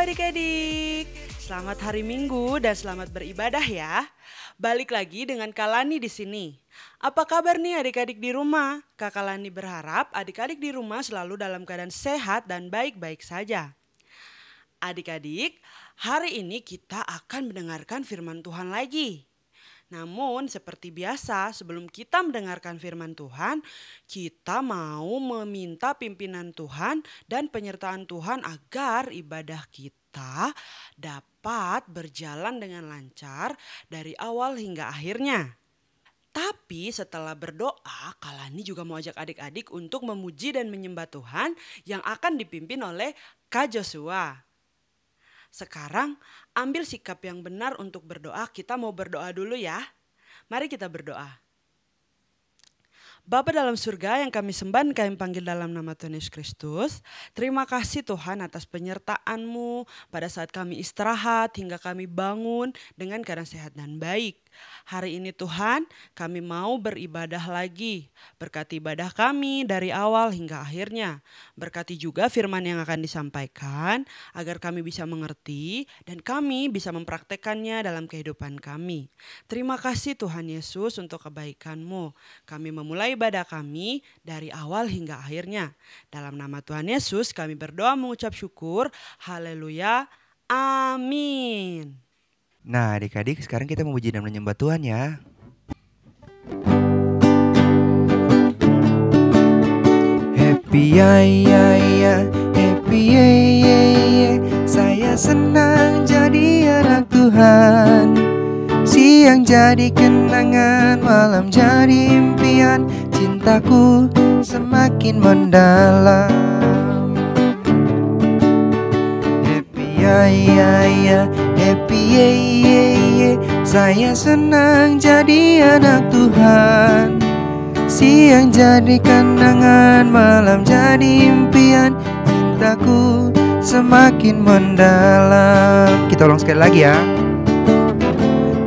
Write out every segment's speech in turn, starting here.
adik-adik? Selamat hari Minggu dan selamat beribadah ya. Balik lagi dengan Kalani di sini. Apa kabar nih adik-adik di rumah? Kakak Lani berharap adik-adik di rumah selalu dalam keadaan sehat dan baik-baik saja. Adik-adik, hari ini kita akan mendengarkan firman Tuhan lagi. Namun, seperti biasa, sebelum kita mendengarkan firman Tuhan, kita mau meminta pimpinan Tuhan dan penyertaan Tuhan agar ibadah kita kita dapat berjalan dengan lancar dari awal hingga akhirnya. Tapi setelah berdoa, Kalani juga mau ajak adik-adik untuk memuji dan menyembah Tuhan yang akan dipimpin oleh Kak Joshua. Sekarang ambil sikap yang benar untuk berdoa, kita mau berdoa dulu ya. Mari kita berdoa. Bapa dalam surga yang kami sembah, kami panggil dalam nama Tuhan Yesus Kristus. Terima kasih Tuhan atas penyertaan-Mu pada saat kami istirahat hingga kami bangun dengan keadaan sehat dan baik. Hari ini Tuhan, kami mau beribadah lagi. Berkati ibadah kami dari awal hingga akhirnya. Berkati juga firman yang akan disampaikan agar kami bisa mengerti dan kami bisa mempraktekannya dalam kehidupan kami. Terima kasih Tuhan Yesus untuk kebaikan-Mu. Kami memulai ibadah kami dari awal hingga akhirnya. Dalam nama Tuhan Yesus kami berdoa mengucap syukur. Haleluya. Amin. Nah adik-adik sekarang kita memuji dan menyembah Tuhan ya. Happy ya ya, ya. happy ya, ya ya Saya senang jadi anak Tuhan. Siang jadi kenangan, malam jadi impian. Cintaku semakin mendalam. Happy ya ya ya, happy ya. ya saya senang jadi anak Tuhan Siang jadi kenangan, malam jadi impian Cintaku semakin mendalam Kita ulang sekali lagi ya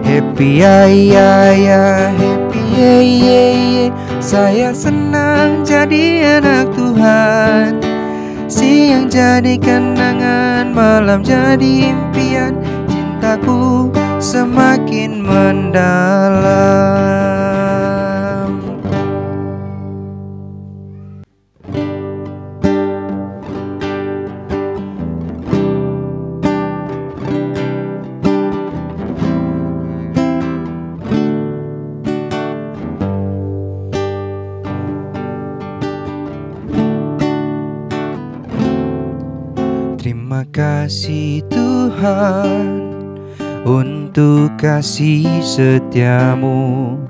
Happy ya ya ya Happy ye ye ye Saya senang jadi anak Tuhan Siang jadi kenangan, malam jadi impian Cintaku semakin mendalam Terima kasih Tuhan untuk kasih setiamu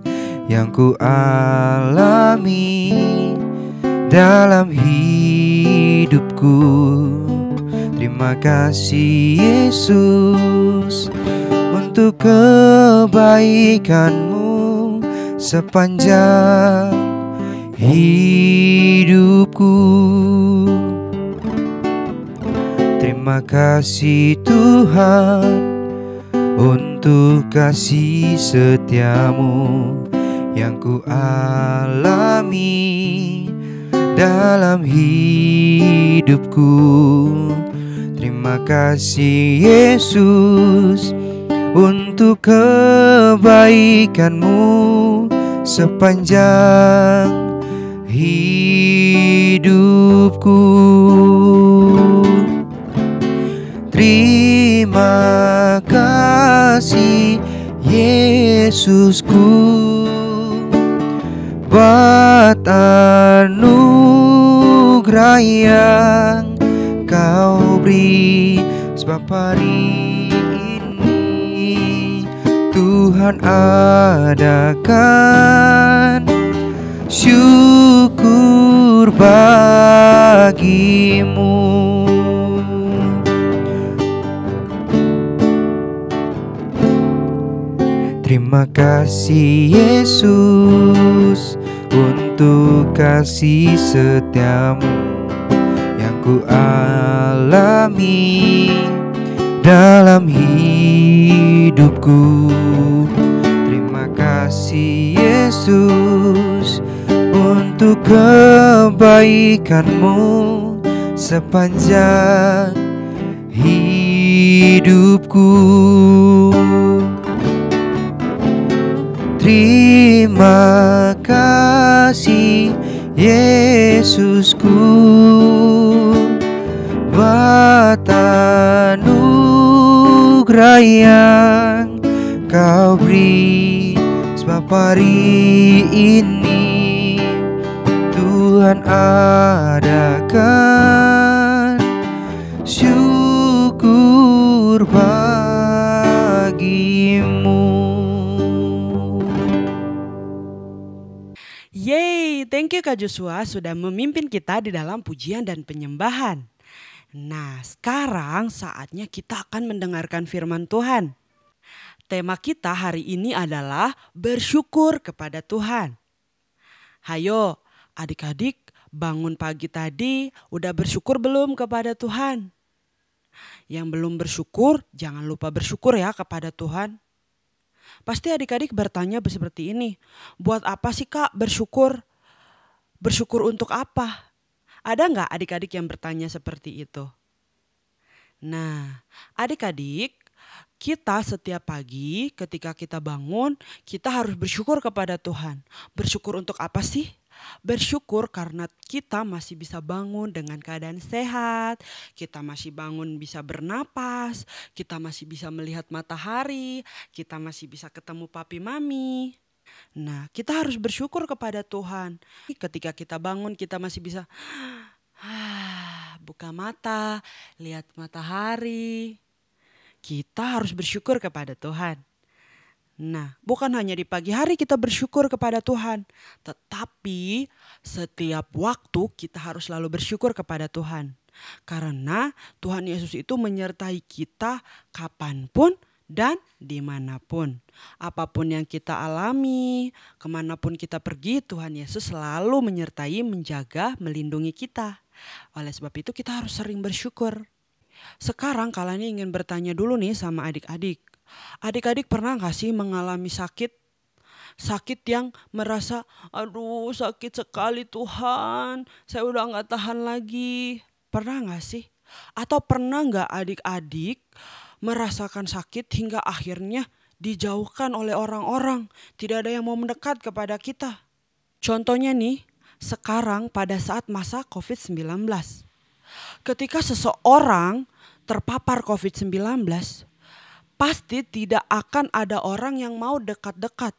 yang ku alami dalam hidupku Terima kasih Yesus untuk kebaikanmu sepanjang hidupku Terima kasih Tuhan untuk kasih setiamu yang ku alami dalam hidupku. Terima kasih Yesus untuk kebaikanmu sepanjang hidupku. Terima kasih Yesusku Buat anugerah yang kau beri Sebab hari ini Tuhan adakan syukur bagimu Terima kasih Yesus untuk kasih setiamu yang ku alami dalam hidupku. Terima kasih Yesus untuk kebaikanmu sepanjang hidupku. kasih Yesusku Bata nugrah yang kau beri Sebab hari ini Tuhan adakan Thank you Kak Joshua sudah memimpin kita di dalam pujian dan penyembahan. Nah, sekarang saatnya kita akan mendengarkan firman Tuhan. Tema kita hari ini adalah bersyukur kepada Tuhan. Hayo, adik-adik, bangun pagi tadi udah bersyukur belum kepada Tuhan? Yang belum bersyukur, jangan lupa bersyukur ya kepada Tuhan. Pasti adik-adik bertanya seperti ini, buat apa sih kak bersyukur? bersyukur untuk apa? Ada nggak adik-adik yang bertanya seperti itu? Nah, adik-adik, kita setiap pagi ketika kita bangun, kita harus bersyukur kepada Tuhan. Bersyukur untuk apa sih? Bersyukur karena kita masih bisa bangun dengan keadaan sehat, kita masih bangun bisa bernapas, kita masih bisa melihat matahari, kita masih bisa ketemu papi mami. Nah, kita harus bersyukur kepada Tuhan. Ketika kita bangun, kita masih bisa buka mata, lihat matahari. Kita harus bersyukur kepada Tuhan. Nah, bukan hanya di pagi hari kita bersyukur kepada Tuhan, tetapi setiap waktu kita harus selalu bersyukur kepada Tuhan. Karena Tuhan Yesus itu menyertai kita kapanpun, dan dimanapun. Apapun yang kita alami, kemanapun kita pergi, Tuhan Yesus selalu menyertai, menjaga, melindungi kita. Oleh sebab itu kita harus sering bersyukur. Sekarang kalian ingin bertanya dulu nih sama adik-adik. Adik-adik pernah gak sih mengalami sakit? Sakit yang merasa, aduh sakit sekali Tuhan, saya udah gak tahan lagi. Pernah gak sih? Atau pernah gak adik-adik merasakan sakit hingga akhirnya dijauhkan oleh orang-orang. Tidak ada yang mau mendekat kepada kita. Contohnya nih, sekarang pada saat masa COVID-19. Ketika seseorang terpapar COVID-19, pasti tidak akan ada orang yang mau dekat-dekat.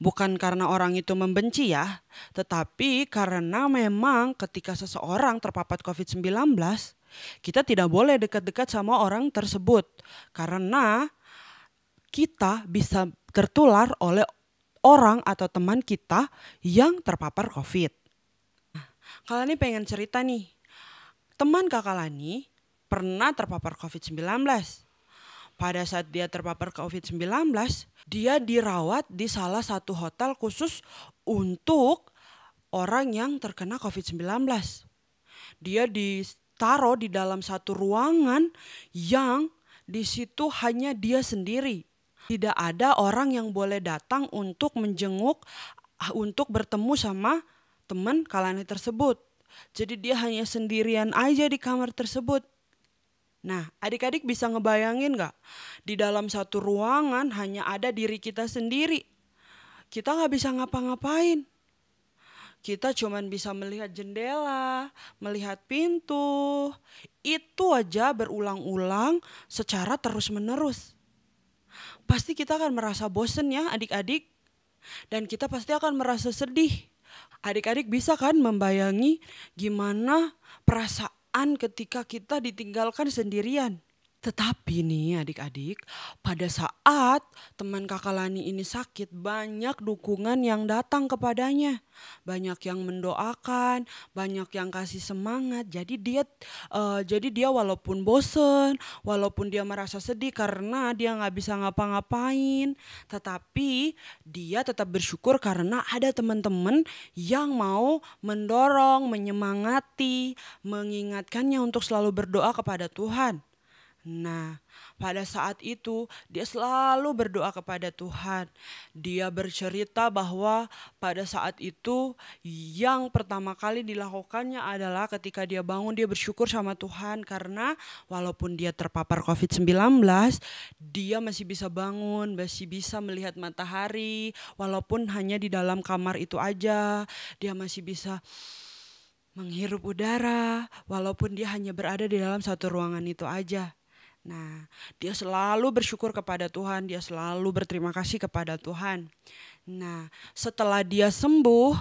Bukan karena orang itu membenci ya, tetapi karena memang ketika seseorang terpapar COVID-19, kita tidak boleh dekat-dekat sama orang tersebut karena kita bisa tertular oleh orang atau teman kita yang terpapar COVID. Nah, Kalani pengen cerita nih, teman kakak Lani pernah terpapar COVID-19. Pada saat dia terpapar COVID-19, dia dirawat di salah satu hotel khusus untuk orang yang terkena COVID-19. Dia di ditaruh di dalam satu ruangan yang di situ hanya dia sendiri. Tidak ada orang yang boleh datang untuk menjenguk, ah, untuk bertemu sama teman Kalani tersebut. Jadi dia hanya sendirian aja di kamar tersebut. Nah, adik-adik bisa ngebayangin gak? Di dalam satu ruangan hanya ada diri kita sendiri. Kita gak bisa ngapa-ngapain kita cuma bisa melihat jendela, melihat pintu. Itu aja berulang-ulang secara terus-menerus. Pasti kita akan merasa bosen ya adik-adik. Dan kita pasti akan merasa sedih. Adik-adik bisa kan membayangi gimana perasaan ketika kita ditinggalkan sendirian. Tetapi nih adik-adik, pada saat teman kakak Lani ini sakit, banyak dukungan yang datang kepadanya. Banyak yang mendoakan, banyak yang kasih semangat. Jadi dia uh, jadi dia walaupun bosen, walaupun dia merasa sedih karena dia nggak bisa ngapa-ngapain, tetapi dia tetap bersyukur karena ada teman-teman yang mau mendorong, menyemangati, mengingatkannya untuk selalu berdoa kepada Tuhan. Nah, pada saat itu dia selalu berdoa kepada Tuhan. Dia bercerita bahwa pada saat itu yang pertama kali dilakukannya adalah ketika dia bangun dia bersyukur sama Tuhan karena walaupun dia terpapar COVID-19, dia masih bisa bangun, masih bisa melihat matahari walaupun hanya di dalam kamar itu aja. Dia masih bisa menghirup udara walaupun dia hanya berada di dalam satu ruangan itu aja Nah, dia selalu bersyukur kepada Tuhan, dia selalu berterima kasih kepada Tuhan. Nah, setelah dia sembuh,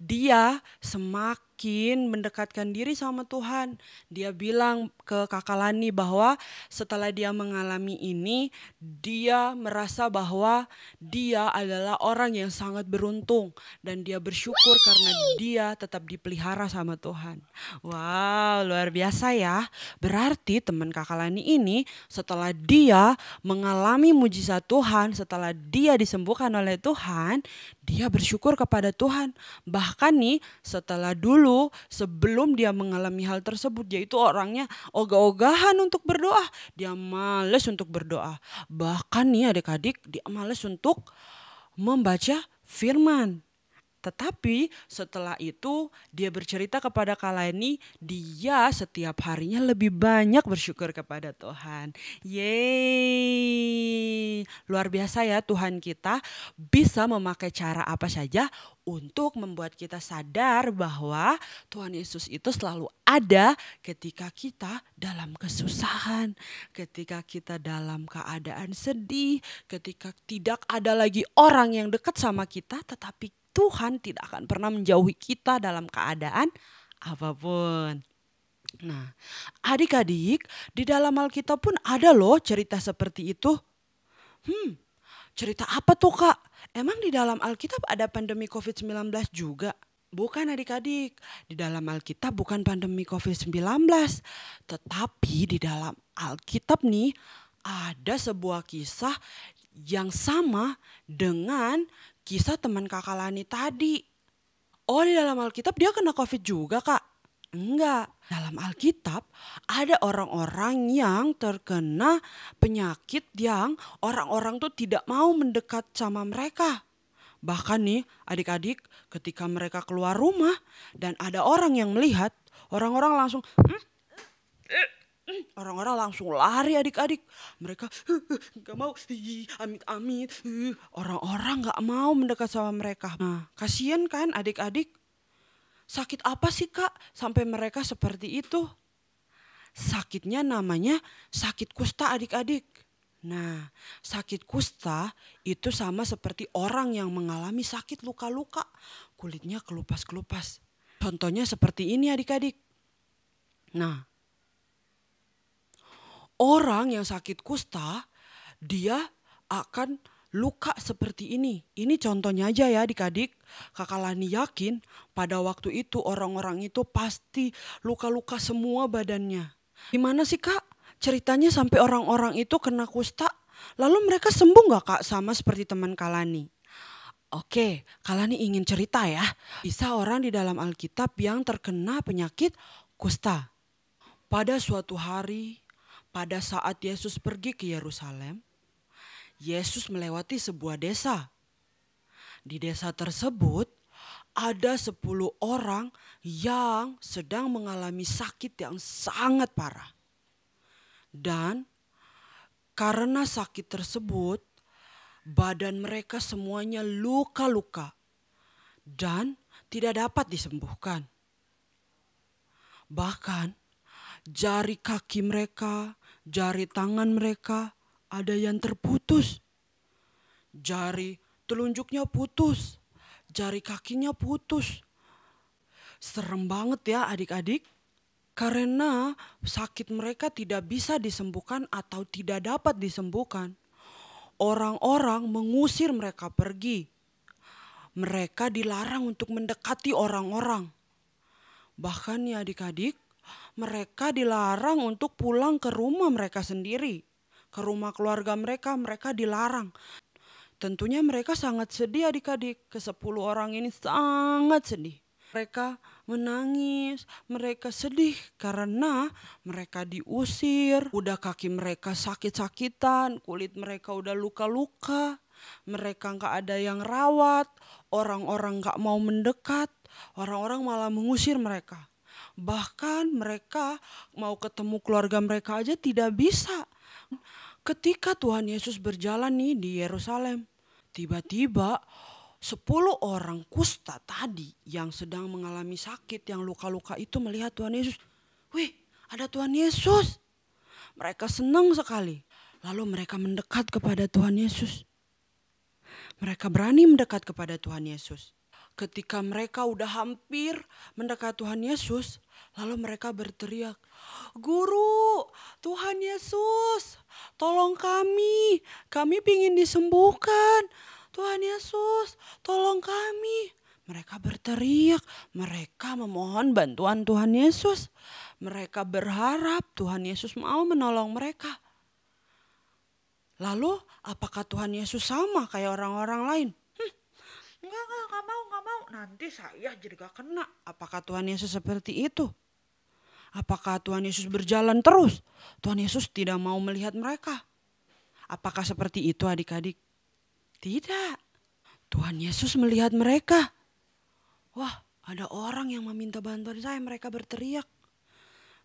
dia semakin makin mendekatkan diri sama Tuhan. Dia bilang ke Kakak Lani bahwa setelah dia mengalami ini, dia merasa bahwa dia adalah orang yang sangat beruntung dan dia bersyukur Wee! karena dia tetap dipelihara sama Tuhan. Wow, luar biasa ya. Berarti teman Kakak Lani ini setelah dia mengalami mujizat Tuhan, setelah dia disembuhkan oleh Tuhan, dia bersyukur kepada Tuhan. Bahkan nih setelah dulu dulu sebelum dia mengalami hal tersebut dia itu orangnya ogah-ogahan untuk berdoa dia males untuk berdoa bahkan nih adik-adik dia males untuk membaca firman tetapi setelah itu dia bercerita kepada Kalani dia setiap harinya lebih banyak bersyukur kepada Tuhan. Yeay. Luar biasa ya Tuhan kita bisa memakai cara apa saja untuk membuat kita sadar bahwa Tuhan Yesus itu selalu ada ketika kita dalam kesusahan, ketika kita dalam keadaan sedih, ketika tidak ada lagi orang yang dekat sama kita tetapi Tuhan tidak akan pernah menjauhi kita dalam keadaan apapun. Nah, adik-adik, di dalam Alkitab pun ada loh cerita seperti itu. Hmm, cerita apa tuh kak? Emang di dalam Alkitab ada pandemi COVID-19 juga? Bukan adik-adik, di dalam Alkitab bukan pandemi COVID-19. Tetapi di dalam Alkitab nih ada sebuah kisah yang sama dengan kisah teman kakak Lani tadi. Oh di dalam Alkitab dia kena covid juga kak? Enggak, dalam Alkitab ada orang-orang yang terkena penyakit yang orang-orang tuh tidak mau mendekat sama mereka. Bahkan nih adik-adik ketika mereka keluar rumah dan ada orang yang melihat, orang-orang langsung... Hmm? Orang-orang langsung lari adik-adik. Mereka nggak mau, amit-amit. Orang-orang nggak mau mendekat sama mereka. Nah, kasihan kan adik-adik. Sakit apa sih kak sampai mereka seperti itu? Sakitnya namanya sakit kusta adik-adik. Nah, sakit kusta itu sama seperti orang yang mengalami sakit luka-luka. Kulitnya kelupas-kelupas. Contohnya seperti ini adik-adik. Nah, orang yang sakit kusta dia akan luka seperti ini. Ini contohnya aja ya adik-adik. Kakak Lani yakin pada waktu itu orang-orang itu pasti luka-luka semua badannya. Gimana sih kak ceritanya sampai orang-orang itu kena kusta? Lalu mereka sembuh gak kak sama seperti teman Kalani? Oke, Kalani ingin cerita ya. Bisa orang di dalam Alkitab yang terkena penyakit kusta. Pada suatu hari, pada saat Yesus pergi ke Yerusalem, Yesus melewati sebuah desa. Di desa tersebut ada sepuluh orang yang sedang mengalami sakit yang sangat parah. Dan karena sakit tersebut, badan mereka semuanya luka-luka dan tidak dapat disembuhkan. Bahkan jari kaki mereka, Jari tangan mereka ada yang terputus. Jari telunjuknya putus. Jari kakinya putus. Serem banget ya adik-adik. Karena sakit mereka tidak bisa disembuhkan atau tidak dapat disembuhkan. Orang-orang mengusir mereka pergi. Mereka dilarang untuk mendekati orang-orang. Bahkan ya adik-adik, mereka dilarang untuk pulang ke rumah mereka sendiri, ke rumah keluarga mereka, mereka dilarang. Tentunya mereka sangat sedih adik-adik, ke sepuluh orang ini sangat sedih. Mereka menangis, mereka sedih karena mereka diusir, udah kaki mereka sakit-sakitan, kulit mereka udah luka-luka, mereka nggak ada yang rawat, orang-orang nggak mau mendekat, orang-orang malah mengusir mereka. Bahkan mereka mau ketemu keluarga mereka aja tidak bisa. Ketika Tuhan Yesus berjalan nih di Yerusalem, tiba-tiba sepuluh orang kusta tadi yang sedang mengalami sakit, yang luka-luka itu melihat Tuhan Yesus. Wih, ada Tuhan Yesus. Mereka senang sekali. Lalu mereka mendekat kepada Tuhan Yesus. Mereka berani mendekat kepada Tuhan Yesus. Ketika mereka udah hampir mendekat Tuhan Yesus, lalu mereka berteriak, "Guru, Tuhan Yesus, tolong kami. Kami ingin disembuhkan. Tuhan Yesus, tolong kami." Mereka berteriak, mereka memohon bantuan Tuhan Yesus. Mereka berharap Tuhan Yesus mau menolong mereka. Lalu, apakah Tuhan Yesus sama kayak orang-orang lain? enggak enggak enggak mau enggak mau nanti saya jadi gak kena apakah Tuhan Yesus seperti itu apakah Tuhan Yesus berjalan terus Tuhan Yesus tidak mau melihat mereka apakah seperti itu adik-adik tidak Tuhan Yesus melihat mereka wah ada orang yang meminta bantuan saya mereka berteriak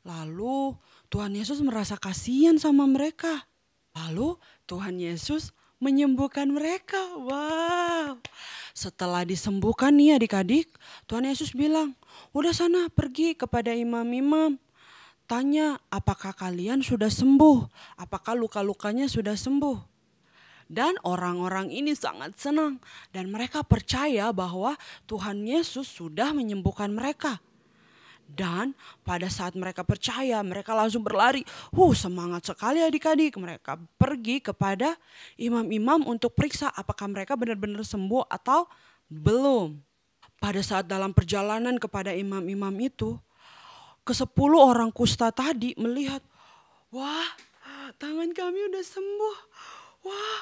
lalu Tuhan Yesus merasa kasihan sama mereka lalu Tuhan Yesus menyembuhkan mereka. Wow. Setelah disembuhkan nih adik-adik, Tuhan Yesus bilang, udah sana pergi kepada imam-imam. Tanya, apakah kalian sudah sembuh? Apakah luka-lukanya sudah sembuh? dan orang-orang ini sangat senang dan mereka percaya bahwa Tuhan Yesus sudah menyembuhkan mereka. Dan pada saat mereka percaya, mereka langsung berlari. Huh, semangat sekali adik-adik. Mereka pergi kepada imam-imam untuk periksa apakah mereka benar-benar sembuh atau belum. Pada saat dalam perjalanan kepada imam-imam itu, ke sepuluh orang kusta tadi melihat, wah tangan kami udah sembuh, wah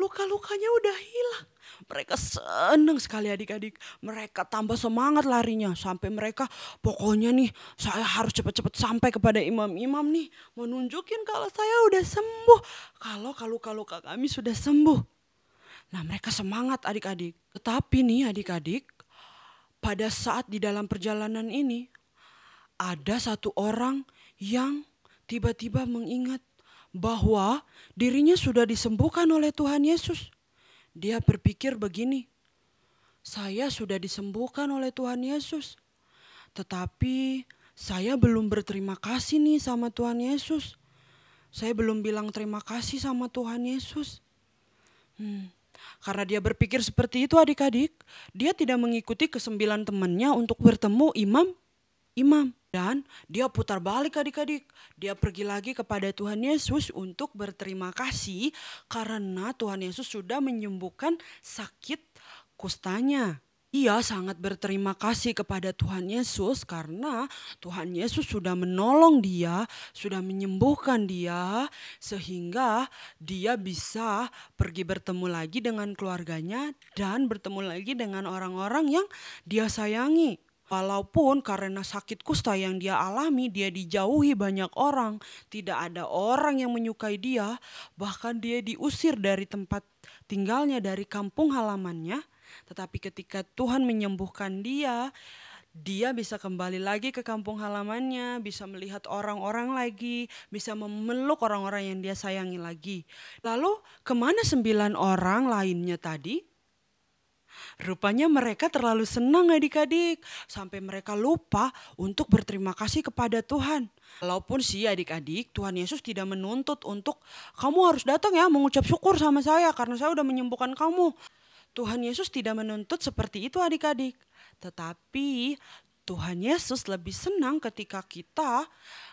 luka-lukanya udah hilang. Mereka seneng sekali adik-adik. Mereka tambah semangat larinya sampai mereka pokoknya nih saya harus cepat-cepat sampai kepada imam-imam nih menunjukin kalau saya udah sembuh. Kalau kalau kalau kak kami sudah sembuh. Nah, mereka semangat adik-adik. Tetapi nih adik-adik, pada saat di dalam perjalanan ini ada satu orang yang tiba-tiba mengingat bahwa dirinya sudah disembuhkan oleh Tuhan Yesus dia berpikir begini, saya sudah disembuhkan oleh Tuhan Yesus. Tetapi saya belum berterima kasih nih sama Tuhan Yesus. Saya belum bilang terima kasih sama Tuhan Yesus. Hmm. Karena dia berpikir seperti itu adik-adik, dia tidak mengikuti kesembilan temannya untuk bertemu imam-imam. Dan dia putar balik adik-adik. Dia pergi lagi kepada Tuhan Yesus untuk berterima kasih karena Tuhan Yesus sudah menyembuhkan sakit kustanya. Ia sangat berterima kasih kepada Tuhan Yesus karena Tuhan Yesus sudah menolong dia, sudah menyembuhkan dia sehingga dia bisa pergi bertemu lagi dengan keluarganya dan bertemu lagi dengan orang-orang yang dia sayangi. Walaupun karena sakit kusta yang dia alami, dia dijauhi banyak orang, tidak ada orang yang menyukai dia, bahkan dia diusir dari tempat tinggalnya, dari kampung halamannya. Tetapi ketika Tuhan menyembuhkan dia, dia bisa kembali lagi ke kampung halamannya, bisa melihat orang-orang lagi, bisa memeluk orang-orang yang dia sayangi lagi. Lalu kemana sembilan orang lainnya tadi? Rupanya mereka terlalu senang adik-adik sampai mereka lupa untuk berterima kasih kepada Tuhan. Walaupun sih adik-adik Tuhan Yesus tidak menuntut untuk kamu harus datang ya mengucap syukur sama saya karena saya sudah menyembuhkan kamu. Tuhan Yesus tidak menuntut seperti itu adik-adik. Tetapi Tuhan Yesus lebih senang ketika kita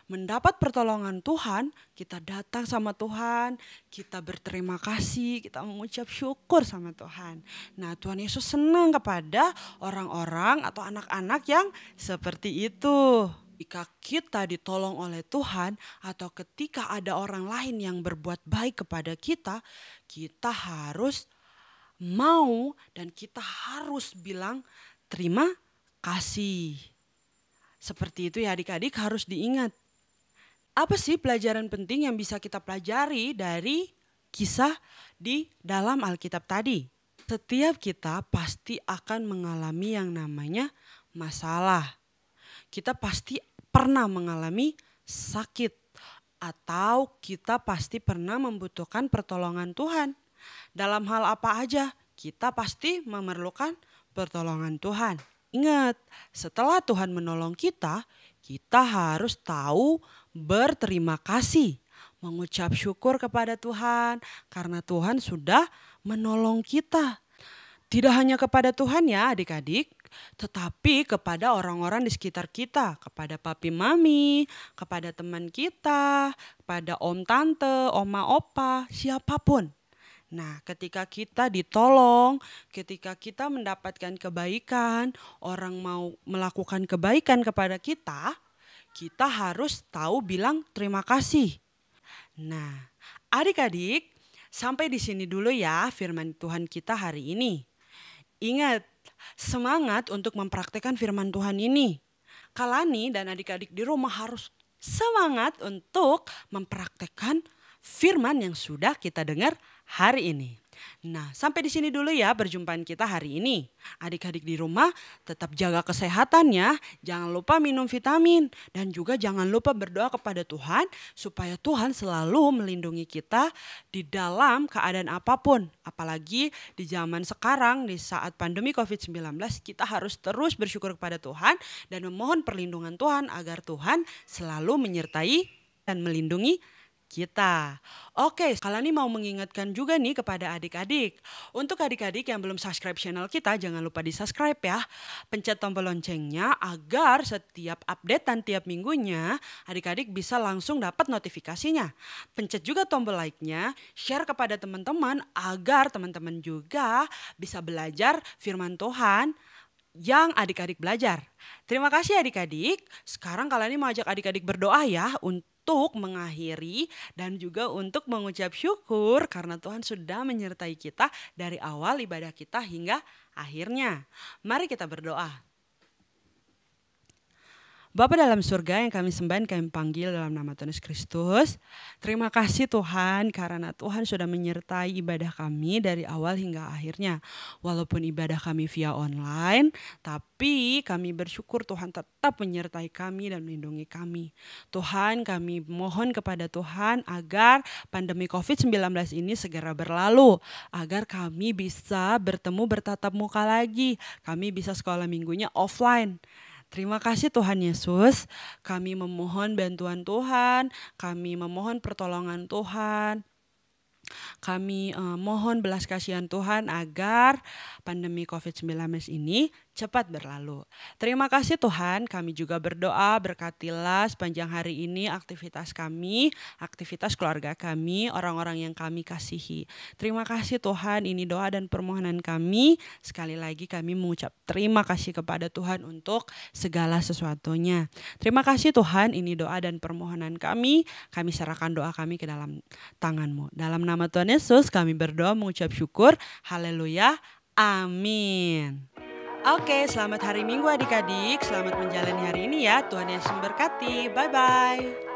mendapat pertolongan Tuhan, kita datang sama Tuhan, kita berterima kasih, kita mengucap syukur sama Tuhan. Nah, Tuhan Yesus senang kepada orang-orang atau anak-anak yang seperti itu jika kita ditolong oleh Tuhan atau ketika ada orang lain yang berbuat baik kepada kita, kita harus mau dan kita harus bilang terima kasih. Seperti itu ya adik-adik harus diingat apa sih pelajaran penting yang bisa kita pelajari dari kisah di dalam Alkitab tadi? Setiap kita pasti akan mengalami yang namanya masalah. Kita pasti pernah mengalami sakit atau kita pasti pernah membutuhkan pertolongan Tuhan. Dalam hal apa aja, kita pasti memerlukan pertolongan Tuhan. Ingat, setelah Tuhan menolong kita, kita harus tahu berterima kasih, mengucap syukur kepada Tuhan karena Tuhan sudah menolong kita. Tidak hanya kepada Tuhan ya adik-adik, tetapi kepada orang-orang di sekitar kita, kepada papi mami, kepada teman kita, kepada om tante, oma opa, siapapun. Nah, ketika kita ditolong, ketika kita mendapatkan kebaikan, orang mau melakukan kebaikan kepada kita, kita harus tahu bilang terima kasih. Nah, adik-adik, sampai di sini dulu ya firman Tuhan kita hari ini. Ingat, semangat untuk mempraktekkan firman Tuhan ini. Kalani dan adik-adik di rumah harus semangat untuk mempraktekkan firman yang sudah kita dengar hari ini. Nah, sampai di sini dulu ya perjumpaan kita hari ini. Adik-adik di rumah tetap jaga kesehatan ya. Jangan lupa minum vitamin dan juga jangan lupa berdoa kepada Tuhan supaya Tuhan selalu melindungi kita di dalam keadaan apapun. Apalagi di zaman sekarang di saat pandemi Covid-19 kita harus terus bersyukur kepada Tuhan dan memohon perlindungan Tuhan agar Tuhan selalu menyertai dan melindungi kita. Oke, Kalani mau mengingatkan juga nih kepada adik-adik. Untuk adik-adik yang belum subscribe channel kita, jangan lupa di subscribe ya. Pencet tombol loncengnya agar setiap update dan tiap minggunya, adik-adik bisa langsung dapat notifikasinya. Pencet juga tombol like-nya, share kepada teman-teman agar teman-teman juga bisa belajar firman Tuhan yang adik-adik belajar. Terima kasih adik-adik. Sekarang kalian mau ajak adik-adik berdoa ya untuk untuk mengakhiri dan juga untuk mengucap syukur karena Tuhan sudah menyertai kita dari awal ibadah kita hingga akhirnya. Mari kita berdoa. Bapa dalam surga yang kami sembah kami panggil dalam nama Tuhan Yesus Kristus. Terima kasih Tuhan karena Tuhan sudah menyertai ibadah kami dari awal hingga akhirnya. Walaupun ibadah kami via online, tapi kami bersyukur Tuhan tetap menyertai kami dan melindungi kami. Tuhan kami mohon kepada Tuhan agar pandemi COVID-19 ini segera berlalu. Agar kami bisa bertemu bertatap muka lagi. Kami bisa sekolah minggunya offline. Terima kasih Tuhan Yesus, kami memohon bantuan Tuhan, kami memohon pertolongan Tuhan. Kami eh, mohon belas kasihan Tuhan agar pandemi COVID-19 ini cepat berlalu. Terima kasih Tuhan, kami juga berdoa berkatilah sepanjang hari ini aktivitas kami, aktivitas keluarga kami, orang-orang yang kami kasihi. Terima kasih Tuhan, ini doa dan permohonan kami. Sekali lagi kami mengucap terima kasih kepada Tuhan untuk segala sesuatunya. Terima kasih Tuhan, ini doa dan permohonan kami. Kami serahkan doa kami ke dalam tanganmu. Dalam nama Tuhan Yesus kami berdoa mengucap syukur. Haleluya. Amin. Oke, selamat hari Minggu adik-adik. Selamat menjalani hari ini ya. Tuhan Yesus memberkati. Bye-bye.